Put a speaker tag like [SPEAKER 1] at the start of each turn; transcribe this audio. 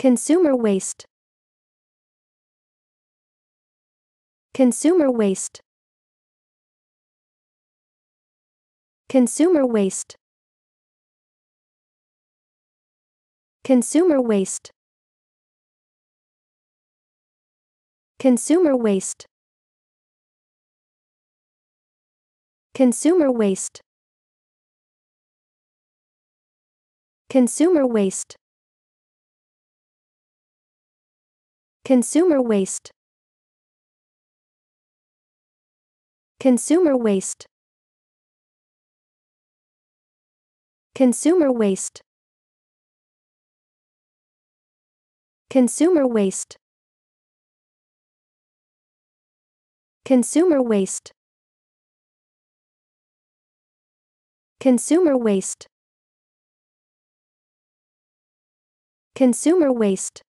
[SPEAKER 1] Consumer waste. Consumer waste. Consumer waste. Consumer waste. Consumer waste. Consumer waste. Consumer waste. Consumer waste. Consumer waste. Consumer waste. Consumer waste. Consumer waste. Consumer waste. Consumer waste.